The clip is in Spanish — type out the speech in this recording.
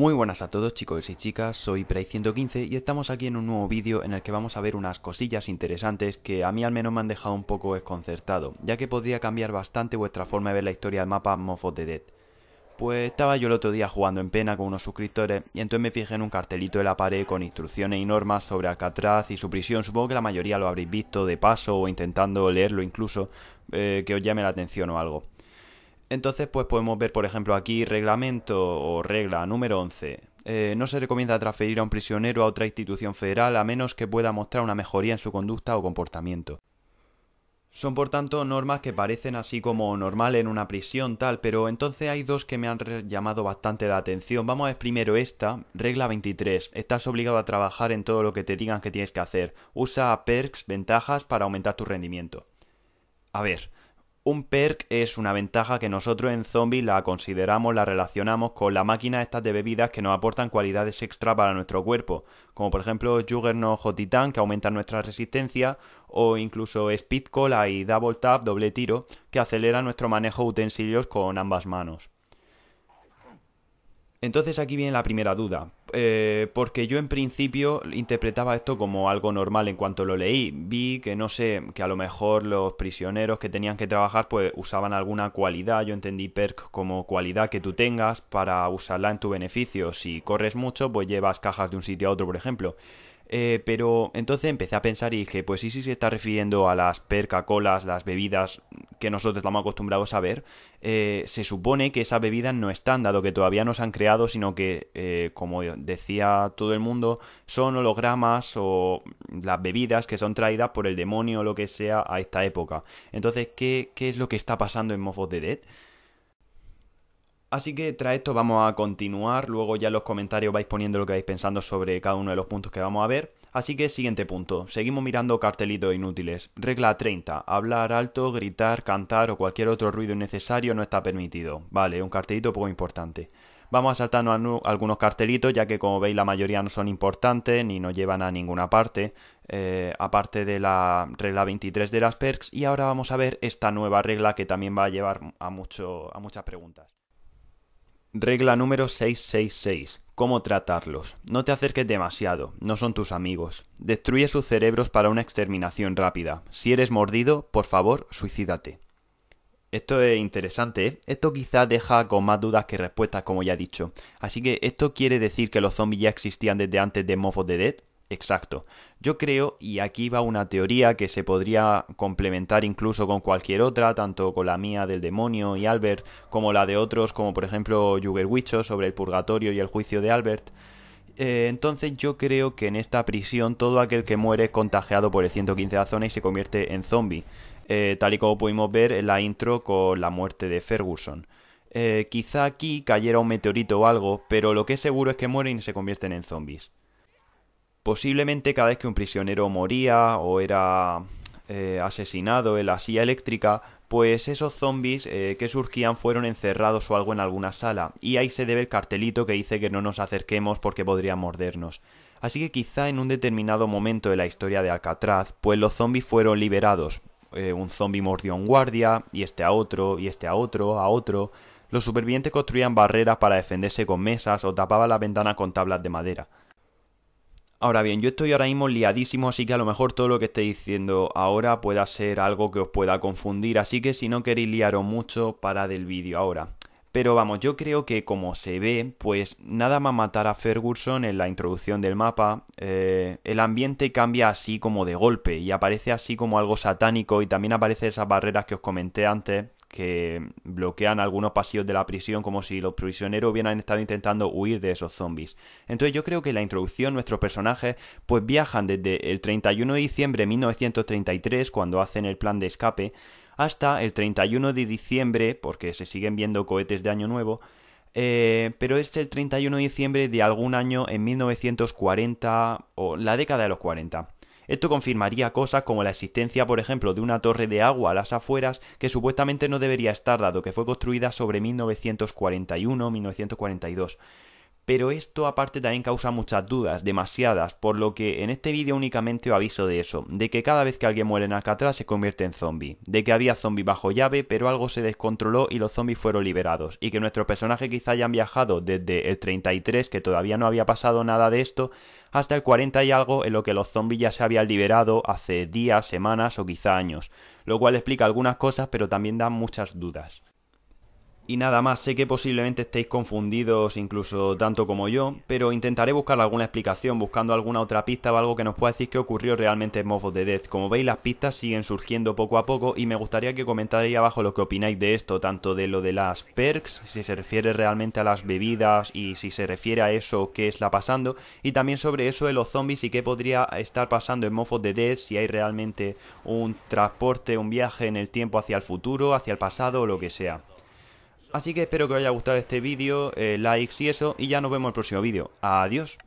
Muy buenas a todos chicos y chicas, soy Prey115 y estamos aquí en un nuevo vídeo en el que vamos a ver unas cosillas interesantes que a mí al menos me han dejado un poco desconcertado, ya que podría cambiar bastante vuestra forma de ver la historia del mapa Moth Dead. Pues estaba yo el otro día jugando en pena con unos suscriptores y entonces me fijé en un cartelito de la pared con instrucciones y normas sobre Alcatraz y su prisión, supongo que la mayoría lo habréis visto de paso o intentando leerlo incluso, eh, que os llame la atención o algo. Entonces, pues podemos ver, por ejemplo, aquí reglamento o regla número 11. Eh, no se recomienda transferir a un prisionero a otra institución federal a menos que pueda mostrar una mejoría en su conducta o comportamiento. Son por tanto normas que parecen así como normal en una prisión tal, pero entonces hay dos que me han llamado bastante la atención. Vamos a ver primero esta, regla 23. Estás obligado a trabajar en todo lo que te digan que tienes que hacer. Usa perks, ventajas para aumentar tu rendimiento. A ver, un perk es una ventaja que nosotros en Zombie la consideramos, la relacionamos con la máquina estas de bebidas que nos aportan cualidades extra para nuestro cuerpo, como por ejemplo Juggernaut o Titan que aumenta nuestra resistencia, o incluso Speed Cola y Double Tap, doble tiro, que acelera nuestro manejo de utensilios con ambas manos. Entonces aquí viene la primera duda. Eh, porque yo en principio interpretaba esto como algo normal en cuanto lo leí. Vi que no sé, que a lo mejor los prisioneros que tenían que trabajar pues usaban alguna cualidad. Yo entendí perk como cualidad que tú tengas para usarla en tu beneficio. Si corres mucho pues llevas cajas de un sitio a otro, por ejemplo. Eh, pero entonces empecé a pensar y dije, pues sí, sí se está refiriendo a las perca-colas, las bebidas que nosotros estamos acostumbrados a ver. Eh, se supone que esas bebidas no están, dado que todavía no se han creado, sino que, eh, como decía todo el mundo, son hologramas o las bebidas que son traídas por el demonio o lo que sea a esta época. Entonces, ¿qué, es lo que está pasando en Mofos de Dead? Así que tras esto vamos a continuar, luego ya en los comentarios vais poniendo lo que vais pensando sobre cada uno de los puntos que vamos a ver. Así que siguiente punto, seguimos mirando cartelitos inútiles. Regla 30, hablar alto, gritar, cantar o cualquier otro ruido innecesario no está permitido. Vale, un cartelito poco importante. Vamos a saltarnos algunos cartelitos ya que como veis la mayoría no son importantes ni nos llevan a ninguna parte, eh, aparte de la regla 23 de las perks y ahora vamos a ver esta nueva regla que también va a llevar a, mucho, a muchas preguntas. Regla número 666. ¿Cómo tratarlos? No te acerques demasiado, no son tus amigos. Destruye sus cerebros para una exterminación rápida. Si eres mordido, por favor, suicídate. Esto es interesante, ¿eh? Esto quizá deja con más dudas que respuestas, como ya he dicho. Así que, ¿esto quiere decir que los zombies ya existían desde antes de Mofo de Dead? Exacto. Yo creo, y aquí va una teoría que se podría complementar incluso con cualquier otra, tanto con la mía del demonio y Albert, como la de otros, como por ejemplo Jugerwicho sobre el purgatorio y el juicio de Albert. Eh, entonces yo creo que en esta prisión todo aquel que muere es contagiado por el 115 de la zona y se convierte en zombie, eh, tal y como pudimos ver en la intro con la muerte de Ferguson. Eh, quizá aquí cayera un meteorito o algo, pero lo que es seguro es que mueren y se convierten en zombies. Posiblemente cada vez que un prisionero moría o era eh, asesinado en la silla eléctrica, pues esos zombies eh, que surgían fueron encerrados o algo en alguna sala, y ahí se debe el cartelito que dice que no nos acerquemos porque podrían mordernos. Así que quizá en un determinado momento de la historia de Alcatraz, pues los zombies fueron liberados. Eh, un zombie mordió a un guardia, y este a otro, y este a otro, a otro. Los supervivientes construían barreras para defenderse con mesas o tapaban la ventana con tablas de madera. Ahora bien, yo estoy ahora mismo liadísimo, así que a lo mejor todo lo que esté diciendo ahora pueda ser algo que os pueda confundir, así que si no queréis liaros mucho, parad el vídeo ahora. Pero vamos, yo creo que como se ve, pues nada más matar a Ferguson en la introducción del mapa, eh, el ambiente cambia así como de golpe y aparece así como algo satánico y también aparece esas barreras que os comenté antes que bloquean algunos pasillos de la prisión como si los prisioneros hubieran estado intentando huir de esos zombies. Entonces yo creo que la introducción, nuestros personajes, pues viajan desde el 31 de diciembre de 1933, cuando hacen el plan de escape, hasta el 31 de diciembre, porque se siguen viendo cohetes de Año Nuevo, eh, pero es el 31 de diciembre de algún año en 1940 o la década de los 40. Esto confirmaría cosas como la existencia, por ejemplo, de una torre de agua a las afueras que supuestamente no debería estar dado que fue construida sobre 1941-1942 pero esto aparte también causa muchas dudas, demasiadas, por lo que en este vídeo únicamente os aviso de eso, de que cada vez que alguien muere en Alcatraz se convierte en zombie, de que había zombie bajo llave, pero algo se descontroló y los zombies fueron liberados, y que nuestro personaje quizá hayan viajado desde el 33, que todavía no había pasado nada de esto, hasta el 40 y algo en lo que los zombies ya se habían liberado hace días, semanas o quizá años, lo cual explica algunas cosas pero también da muchas dudas. Y nada más, sé que posiblemente estéis confundidos incluso tanto como yo, pero intentaré buscar alguna explicación, buscando alguna otra pista o algo que nos pueda decir qué ocurrió realmente en Mofos de Death. Como veis las pistas siguen surgiendo poco a poco y me gustaría que comentarais abajo lo que opináis de esto, tanto de lo de las perks, si se refiere realmente a las bebidas y si se refiere a eso qué está pasando, y también sobre eso de los zombies y qué podría estar pasando en Mofos de Death si hay realmente un transporte, un viaje en el tiempo hacia el futuro, hacia el pasado o lo que sea. Así que espero que os haya gustado este vídeo, eh, likes y eso, y ya nos vemos en el próximo vídeo. Adiós.